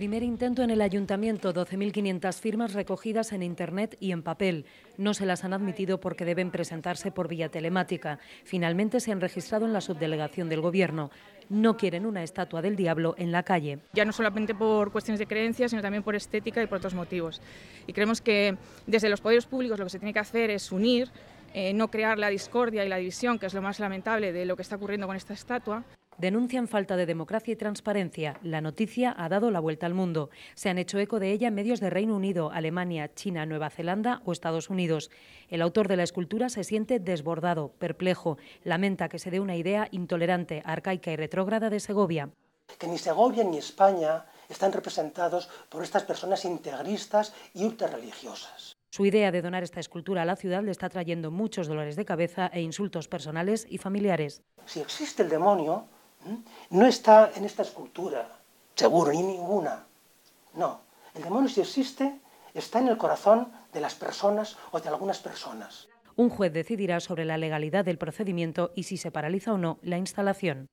Primer intento en el ayuntamiento, 12.500 firmas recogidas en Internet y en papel. No se las han admitido porque deben presentarse por vía telemática. Finalmente se han registrado en la subdelegación del Gobierno. No quieren una estatua del diablo en la calle. Ya no solamente por cuestiones de creencias, sino también por estética y por otros motivos. Y creemos que desde los poderes públicos lo que se tiene que hacer es unir eh, no crear la discordia y la división, que es lo más lamentable de lo que está ocurriendo con esta estatua denuncian falta de democracia y transparencia. La noticia ha dado la vuelta al mundo. Se han hecho eco de ella medios de Reino Unido, Alemania, China, Nueva Zelanda o Estados Unidos. El autor de la escultura se siente desbordado, perplejo, lamenta que se dé una idea intolerante, arcaica y retrógrada de Segovia. Que ni Segovia ni España están representados por estas personas integristas y ultra-religiosas. Su idea de donar esta escultura a la ciudad le está trayendo muchos dolores de cabeza e insultos personales y familiares. Si existe el demonio, no está en esta escultura, seguro, ni ninguna. No, el demonio si existe está en el corazón de las personas o de algunas personas. Un juez decidirá sobre la legalidad del procedimiento y si se paraliza o no la instalación.